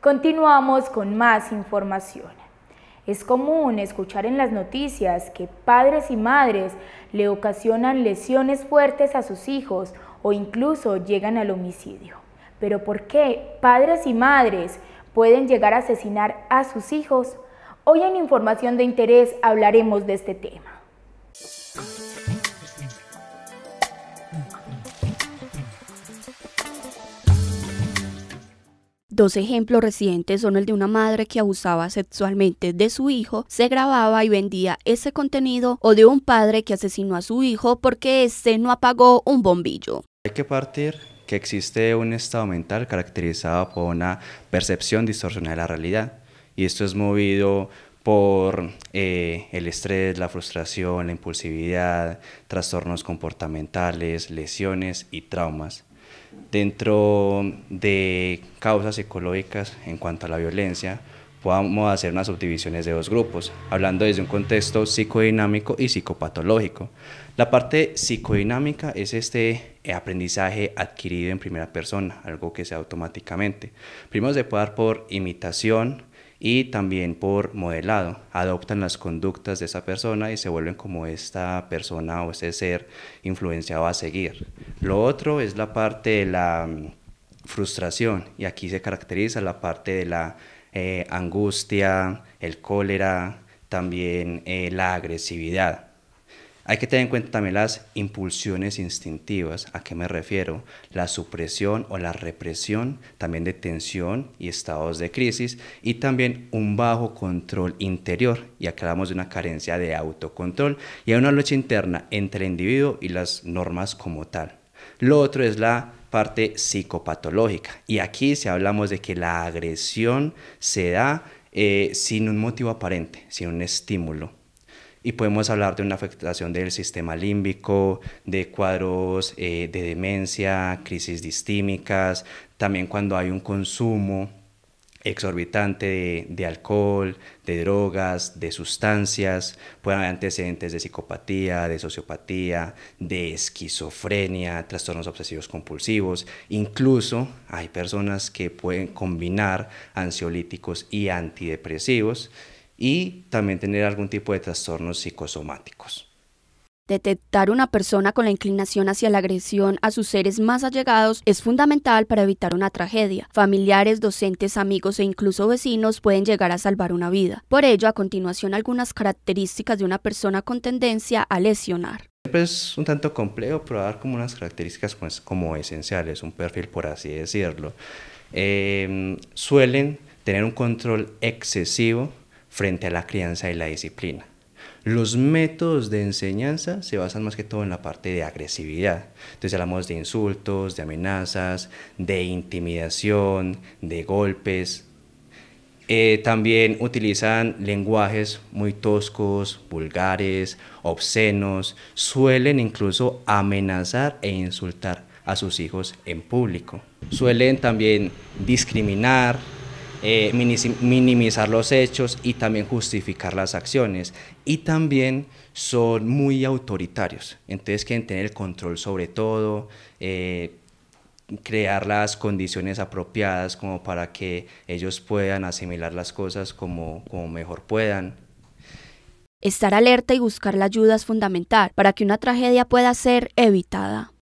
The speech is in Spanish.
Continuamos con más información. Es común escuchar en las noticias que padres y madres le ocasionan lesiones fuertes a sus hijos o incluso llegan al homicidio. Pero ¿por qué padres y madres pueden llegar a asesinar a sus hijos? Hoy en Información de Interés hablaremos de este tema. Dos ejemplos recientes son el de una madre que abusaba sexualmente de su hijo, se grababa y vendía ese contenido, o de un padre que asesinó a su hijo porque éste no apagó un bombillo. Hay que partir que existe un estado mental caracterizado por una percepción distorsionada de la realidad, y esto es movido por eh, el estrés, la frustración, la impulsividad, trastornos comportamentales, lesiones y traumas dentro de causas ecológicas en cuanto a la violencia, podemos hacer unas subdivisiones de dos grupos, hablando desde un contexto psicodinámico y psicopatológico. La parte psicodinámica es este aprendizaje adquirido en primera persona, algo que se automáticamente. Primero se puede dar por imitación, y también por modelado. Adoptan las conductas de esa persona y se vuelven como esta persona o ese ser influenciado a seguir. Lo otro es la parte de la mm, frustración y aquí se caracteriza la parte de la eh, angustia, el cólera, también eh, la agresividad. Hay que tener en cuenta también las impulsiones instintivas, ¿a qué me refiero? La supresión o la represión también de tensión y estados de crisis y también un bajo control interior y acá hablamos de una carencia de autocontrol y hay una lucha interna entre el individuo y las normas como tal. Lo otro es la parte psicopatológica y aquí si hablamos de que la agresión se da eh, sin un motivo aparente, sin un estímulo y podemos hablar de una afectación del sistema límbico, de cuadros eh, de demencia, crisis distímicas, también cuando hay un consumo exorbitante de, de, alcohol, de drogas, de sustancias, pueden haber antecedentes de psicopatía, de sociopatía, de esquizofrenia, trastornos obsesivos compulsivos, incluso hay personas que pueden combinar ansiolíticos y antidepresivos y también tener algún tipo de trastornos psicosomáticos. Detectar una persona con la inclinación hacia la agresión a sus seres más allegados es fundamental para evitar una tragedia. Familiares, docentes, amigos e incluso vecinos pueden llegar a salvar una vida. Por ello, a continuación algunas características de una persona con tendencia a lesionar. Es un tanto complejo, probar como unas características pues, como esenciales, un perfil por así decirlo. Em, suelen tener un control excesivo frente a la crianza y la disciplina. Los métodos de enseñanza se basan más que todo en la parte de agresividad. Entonces hablamos de insultos, de amenazas, de intimidación, de golpes. Eh, también utilizan lenguajes muy toscos, vulgares, obscenos. Suelen incluso amenazar e insultar a sus hijos en público. Suelen también discriminar, eh, minimizar los hechos y también justificar las acciones. Y también son muy autoritarios, entonces quieren tener el control sobre todo, eh, crear las condiciones apropiadas como para que ellos puedan asimilar las cosas como, como mejor puedan. Estar alerta y buscar la ayuda es fundamental para que una tragedia pueda ser evitada.